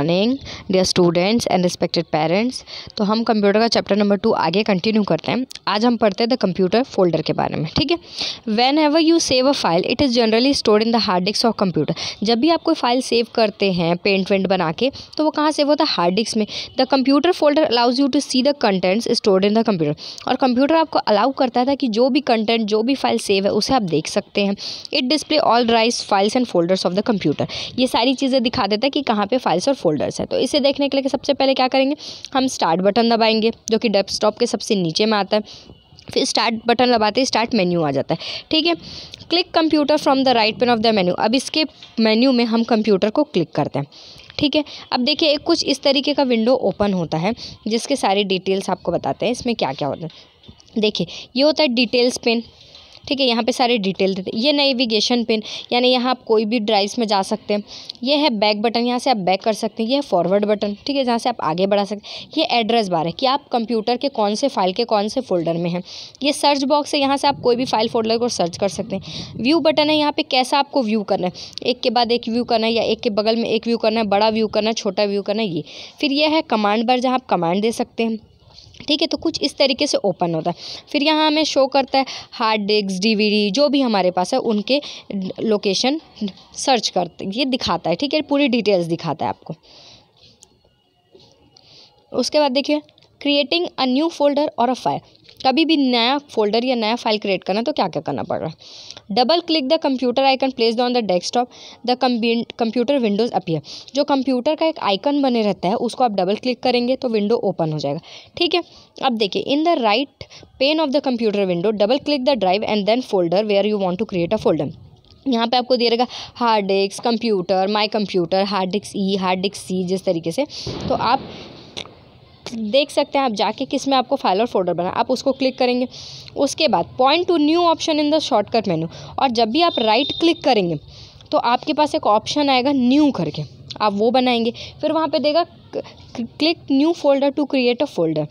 morning dear students and respected parents तो हम computer का चैप्टर नंबर टू आगे कंटिन्यू करते हैं आज हम पढ़ते हैं द कंप्यूटर फोल्डर के बारे में ठीक है whenever you save a file it is generally stored in the hard disk of computer जब भी आप कोई फाइल सेव करते हैं पेंट वेंट बना के तो वो कहाँ सेव होता है हार्ड डिस्क में the computer folder allows you to see the contents stored in the computer और कंप्यूटर आपको अलाउ करता था कि जो भी कंटेंट जो भी फाइल सेव है उसे आप देख सकते हैं it display all drives files and folders of the computer ये सारी चीज़ें दिखा देता है कि कहाँ पर फाइल्स और फोल्डर फोल्डर्स है तो इसे देखने के लिए सबसे पहले क्या करेंगे हम स्टार्ट बटन दबाएंगे जो कि डेस्कटॉप के सबसे नीचे में आता है फिर स्टार्ट बटन दबाते ही स्टार्ट मेन्यू आ जाता है ठीक है click computer from the right pane of the menu अब इसके मेन्यू में हम कंप्यूटर को क्लिक करते हैं ठीक है अब देखिए एक कुछ इस तरीके का विंडो ओपन होता है जिसके सारे डिटेल्स आपको बताते हैं इसमें क्या क्या होता है देखिए ये होता है डिटेल्स पेन ठीक है यहाँ पे सारे डिटेल देते ये नेविगेशन पिन यानी यहाँ आप कोई भी ड्राइव्स में जा सकते हैं ये है बैक बटन यहाँ से आप बैक कर सकते हैं ये है फॉरवर्ड बटन ठीक है जहाँ से आप आगे बढ़ा सकते हैं ये एड्रेस बार है कि आप कंप्यूटर के कौन से फाइल के कौन से फोल्डर में है ये सर्च बॉक्स है यहाँ से आप कोई भी फाइल फोल्डर को सर्च कर सकते हैं व्यू बटन है यहाँ पर कैसा आपको व्यू करना है एक के बाद एक व्यू करना है या एक के बगल में एक व्यू करना है बड़ा व्यू करना है छोटा व्यू करना है ये फिर यह है कमांड बार जहाँ आप कमांड दे सकते हैं ठीक है तो कुछ इस तरीके से ओपन होता है फिर यहाँ हमें शो करता है हार्ड डिस्क डीवीडी जो भी हमारे पास है उनके लोकेशन सर्च करते ये दिखाता है ठीक है पूरी डिटेल्स दिखाता है आपको उसके बाद देखिए क्रिएटिंग अ न्यू फोल्डर और अ फाइल कभी भी नया फोल्डर या नया फाइल क्रिएट करना तो क्या क्या करना पड़ रहा है double click the computer icon place on the desktop the computer windows appear जो कंप्यूटर का एक आइकन बने रहता है उसको आप डबल क्लिक करेंगे तो विंडो ओपन हो जाएगा ठीक है अब देखिए in the right pane of the computer window double click the drive and then folder where you want to create a folder यहाँ पे आपको दिया रहेगा hard disk computer my computer hard disk E hard disk C जिस तरीके से तो आप देख सकते हैं आप जाके किस में आपको फाइल और फोल्डर बना आप उसको क्लिक करेंगे उसके बाद point to new option in the shortcut menu और जब भी आप राइट क्लिक करेंगे तो आपके पास एक ऑप्शन आएगा न्यू करके आप वो बनाएंगे फिर वहाँ पे देगा click new folder to create a folder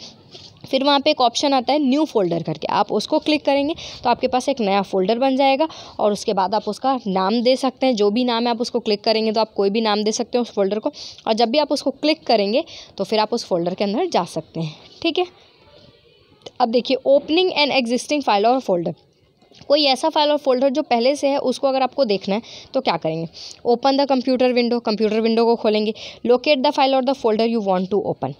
फिर वहाँ पे एक ऑप्शन आता है न्यू फोल्डर करके आप उसको क्लिक करेंगे तो आपके पास एक नया फोल्डर बन जाएगा और उसके बाद आप उसका नाम दे सकते हैं जो भी नाम है आप उसको क्लिक करेंगे तो आप कोई भी नाम दे सकते हैं उस फोल्डर को और जब भी आप उसको क्लिक करेंगे तो फिर आप उस फोल्डर के अंदर जा सकते हैं ठीक है अब देखिए ओपनिंग एंड एग्जिस्टिंग फाइल और फोल्डर कोई ऐसा फाइल और फोल्डर जो पहले से है उसको अगर आपको देखना है तो क्या करेंगे open the computer window computer window को खोलेंगे लोकेट द फाइल और the folder you want to open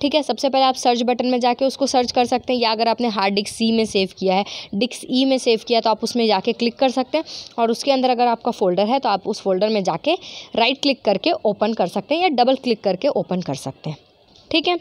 ठीक है सबसे पहले आप सर्च बटन में जाके उसको सर्च कर सकते हैं या अगर आपने हार्ड डिस्क सी में सेव किया है डिस्क ई e में सेव किया तो आप उसमें जाके क्लिक कर सकते हैं और उसके अंदर अगर आपका फोल्डर है तो आप उस फोल्डर में जाके राइट क्लिक करके ओपन कर सकते हैं या डबल क्लिक करके ओपन कर सकते हैं ठीक है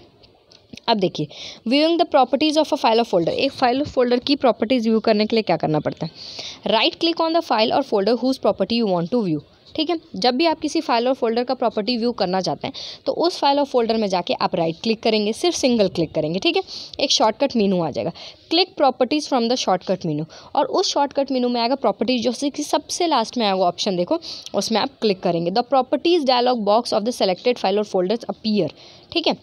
अब देखिए viewing the properties of a file of folder एक फाइल ऑफ फोल्डर की प्रॉपर्टीज़ व्यू करने के लिए क्या करना पड़ता है right click on the file और folder whose property you want to view ठीक है जब भी आप किसी फाइल और फोल्डर का प्रॉपर्टी व्यू करना चाहते हैं तो उस फाइल और फोल्डर में जाके आप राइट क्लिक करेंगे सिर्फ सिंगल क्लिक करेंगे ठीक है एक शॉर्टकट मीनू आ जाएगा click properties from the shortcut menu और उस शॉर्टकट मीनू में आएगा प्रॉपर्टीज जो कि सबसे लास्ट में आएगा ऑप्शन देखो उसमें आप क्लिक करेंगे the properties dialog box of the selected file और फोल्डर्स अपीयर ठीक है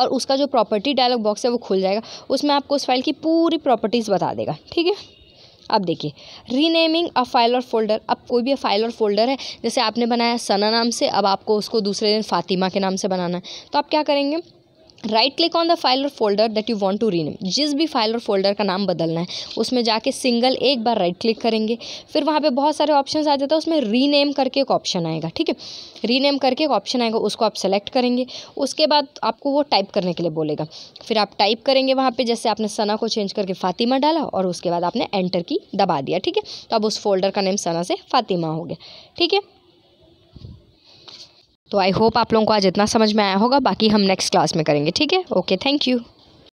और उसका जो प्रॉपर्टी डायलॉग बॉक्स है वो खुल जाएगा उसमें आपको उस फाइल की पूरी प्रॉपर्टीज़ बता देगा ठीक है अब देखिए रीनेमिंग अ फाइल और फोल्डर अब कोई भी फाइल और फोल्डर है जैसे आपने बनाया सना नाम से अब आपको उसको दूसरे दिन फातिमा के नाम से बनाना है तो आप क्या करेंगे right click on the file और folder that you want to rename जिस भी फाइल और फोल्डर का नाम बदलना है उसमें जाके सिंगल एक बार राइट क्लिक करेंगे फिर वहाँ पे बहुत सारे ऑप्शंस आ जाता है उसमें रीनेम करके एक ऑप्शन आएगा ठीक है रीनेम करके एक ऑप्शन आएगा उसको आप सेलेक्ट करेंगे उसके बाद आपको वो टाइप करने के लिए बोलेगा फिर आप टाइप करेंगे वहाँ पर जैसे आपने सना को चेंज करके फातिमा डाला और उसके बाद आपने एंटर की दबा दिया ठीक है तो अब उस फोल्डर का नेम सना से फातिमा हो गया ठीक है तो आई होप आप लोगों को आज इतना समझ में आया होगा बाकी हम नेक्स्ट क्लास में करेंगे ठीक है ओके थैंक यू